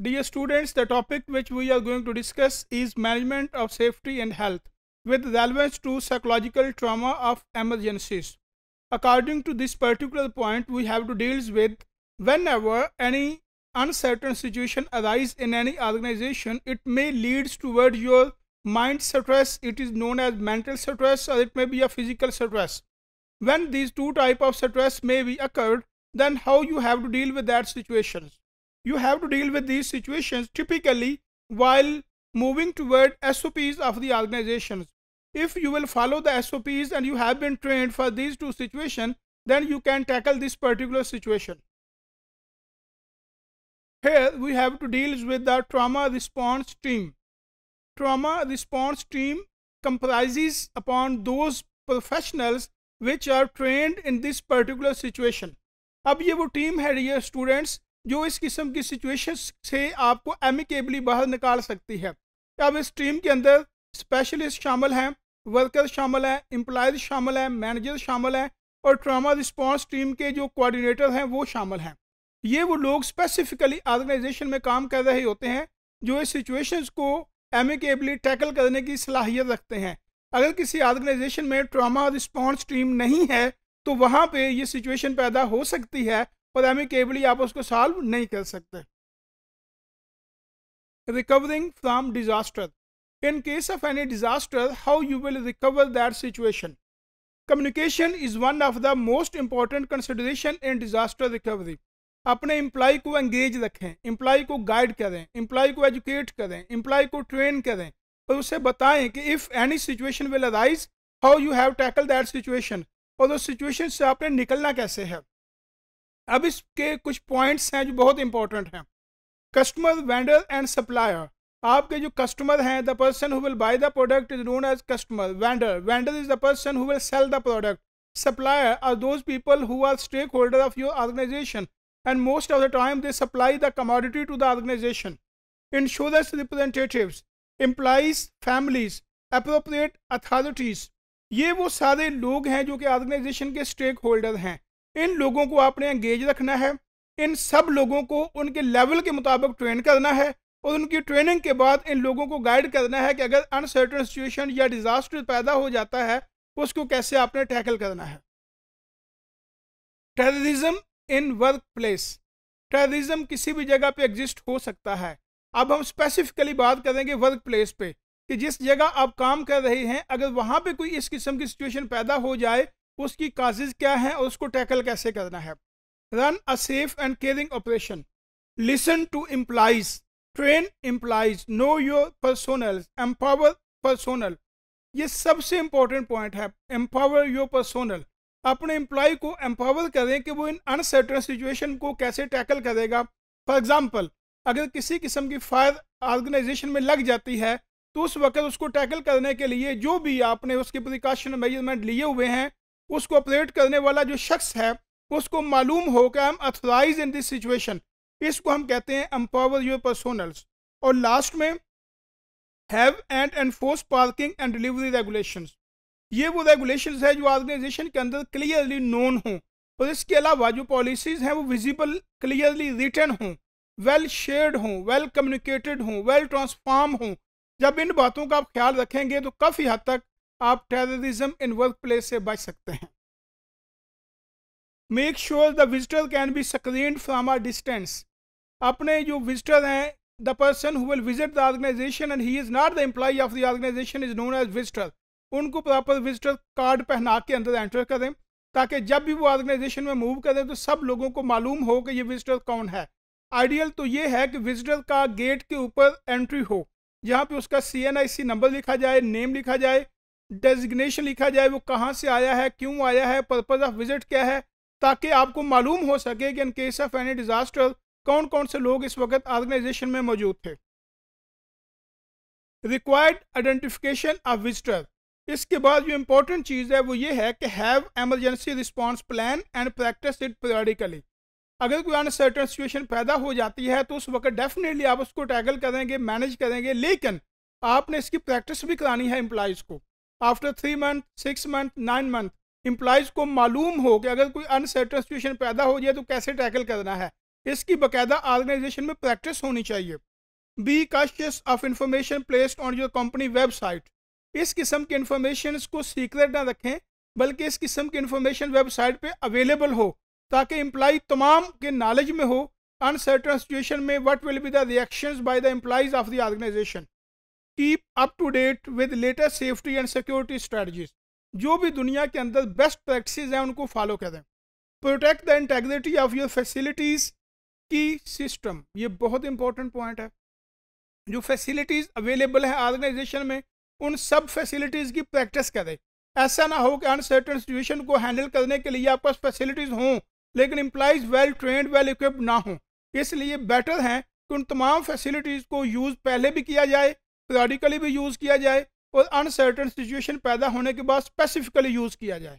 Dear students, the topic which we are going to discuss is management of safety and health with relevance to psychological trauma of emergencies. According to this particular point, we have to deal with whenever any uncertain situation arises in any organization, it may leads towards your mind stress. It is known as mental stress or it may be a physical stress. When these two type of stress may be occurred, then how you have to deal with that situations you have to deal with these situations typically while moving toward SOPs of the organizations. If you will follow the SOPs and you have been trained for these two situations, then you can tackle this particular situation. Here we have to deal with the trauma response team. Trauma response team comprises upon those professionals which are trained in this particular situation. अब ये वो team है students जो इस किस्म की situation से आपको एमिकेबली बाहर निकाल सकती है अब इस टीम के अंदर स्पेशलिस्ट शामिल हैं वर्कर शामिल हैं एम्प्लॉज शामिल हैं मैनेजर शामिल हैं और ट्रामा रिस्पॉन्स टीम के जो कोऑर्डिनेटर हैं वो शामिल हैं ये वो लोग स्पेसिफिकली ऑर्गेनाइजेशन में काम कर रहे होते हैं जो इस सिचुएशंस को एमिकेबली टैकल करने की सलाहियत रखते हैं अगर किसी ऑर्गेनाइजेशन में ट्रामा रिस्पॉन्स टीम नहीं है तो वहाँ पे ये सिचुएशन पैदा हो सकती है केबली आप उसको सॉल्व नहीं कर सकते recovering from disaster in case of any disaster how you will recover that situation communication is one of the most important consideration in disaster recovery अपने एम्प्लॉय को एंगेज रखें एम्प्लॉय को गाइड करें एम्प्लॉय को educate करें employ को train करें और उसे बताएं कि if any situation will arise how you have tackle that situation और उस सिचुएशन से आपने निकलना कैसे है अब इसके कुछ पॉइंट्स हैं जो बहुत इंपॉर्टेंट हैं कस्टमर वेंडर एंड सप्लायर आपके जो कस्टमर हैं the person who will buy the product is known as customer vendor vendor is the person who will sell the product supplier are those people who are stakeholder of your organisation and most of the time they supply the commodity to the organisation insurance representative employees families appropriate authorities ये वो सारे लोग हैं जो कि organisation के stake holder हैं इन लोगों को आपने एंगेज रखना है इन सब लोगों को उनके लेवल के मुताबिक ट्रेन करना है और उनकी ट्रेनिंग के बाद इन लोगों को गाइड करना है कि अगर अनसर्टन सिचुएशन या डिज़ास्टर पैदा हो जाता है उसको कैसे आपने टैकल करना है terrorism in workplace terrorism किसी भी जगह पे एग्जिस्ट हो सकता है अब हम स्पेसिफिकली बात करेंगे वर्क प्लेस पे कि जिस जगह आप काम कर रहे हैं अगर वहाँ पे कोई इस किस्म की सिचुएशन पैदा हो जाए उसकी काजेज क्या हैं और उसको टैकल कैसे करना है run a safe and caring operation listen to employees train employees know your personnel empower personnel ये सबसे इंपॉर्टेंट पॉइंट है एम्पावर योर पर्सोनल अपने एम्प्लॉय को एम्पावर करें कि वो इन अनसर्टन सिचुएशन को कैसे टैकल करेगा फॉर एग्जाम्पल अगर किसी किस्म की फायर ऑर्गेनाइजेशन में लग जाती है तो उस वक्त उसको टैकल करने के लिए जो भी आपने उसके प्रिकॉशन मेजरमेंट लिए हुए हैं उसको ऑपरेट करने वाला जो शख्स है उसको मालूम हो कि I am authorize in this situation इसको हम कहते हैं एम्पावर योर पर्सोनल्स और लास्ट में have and enforce parking and delivery regulation ये वो रेगुलेशन है जो ऑर्गेनाइजेशन के अंदर क्लियरली नोन हों और इसके अलावा जो पॉलिसीज़ हैं वो विजिबल क्लियरली रिटर्न हों वेल शेयर्ड हों वेल कम्युनिकेटेड हों वेल ट्रांसफॉर्म हों जब इन बातों का आप ख्याल रखेंगे तो काफ़ी हद तक आप टेररिज्म इन वर्क प्लेस से बच सकते हैं make sure the visitor can be screen from our distance अपने जो विजिटर हैं the person who will visit the organization and he is not the employee of the organization is known as visitor उनको proper visitor card पहना के अंदर enter करें ताकि जब भी वो ऑर्गेनाइजेशन में मूव करें तो सब लोगों को मालूम हो कि ये विजिटर कौन है आइडियल तो ये है कि विजिटर का गेट के ऊपर एंट्री हो जहाँ पे उसका सी एन आई सी नंबर लिखा जाए नेम लिखा जाए डेजिग्नेशन लिखा जाए वो कहाँ से आया है क्यों आया है पर्पज़ ऑफ विजिट क्या है ताकि आपको मालूम हो सके कि in case of any disaster कौन कौन से लोग इस वक्त ऑर्गेनाइजेशन में मौजूद थे रिक्वायर्ड आइडेंटिफिकेशन ऑफ विजिटर इसके बाद जो इम्पोर्टेंट चीज़ है वो ये है कि have emergency response plan and practice it periodically अगर कोई अनसर्टन सिचुएशन पैदा हो जाती है तो उस वक्त डेफिनेटली आप उसको टैगल करेंगे मैनेज करेंगे लेकिन आपने इसकी प्रैक्टिस भी करानी है एम्प्लॉयज़ को after three month six month nine month employees को मालूम हो कि अगर कोई अनसर्टन सिचुएशन पैदा हो जाए तो कैसे टैकल करना है इसकी बाकायदा ऑर्गेनाइजेशन में प्रैक्टिस होनी चाहिए be cautious of information placed on your company website इस किस्म की इंफॉर्मेशन को सीक्रेट ना रखें बल्कि इस किस्म की इंफॉर्मेशन वेबसाइट पे अवेलेबल हो ताकि इम्प्लाई तमाम के नॉलेज में हो अनसर्टन सिचुएशन में what will be the reactions by the employees of the organization keep up to date with latest safety and security strategies जो भी दुनिया के अंदर बेस्ट प्रैक्टिस हैं उनको फॉलो करें protect the integrity of your facilities की सिस्टम ये बहुत इंपॉर्टेंट पॉइंट है जो फैसिलिटीज़ अवेलेबल है ऑर्गेनाइजेशन में उन सब फैसिलिटीज़ की प्रैक्टिस करें ऐसा ना हो कि अनसर्टन सिचुएशन को हैंडल करने के लिए आपके पास फैसिलिटीज़ हों लेकिन employees well trained well equipped ना हों इसलिए बेटर हैं कि उन तमाम फैसिलिटीज़ को यूज़ पहले भी किया जाए पेरियाडिकली भी यूज़ किया जाए और अनसर्टन सिचुएशन पैदा होने के बाद स्पेसिफिकली यूज़ किया जाए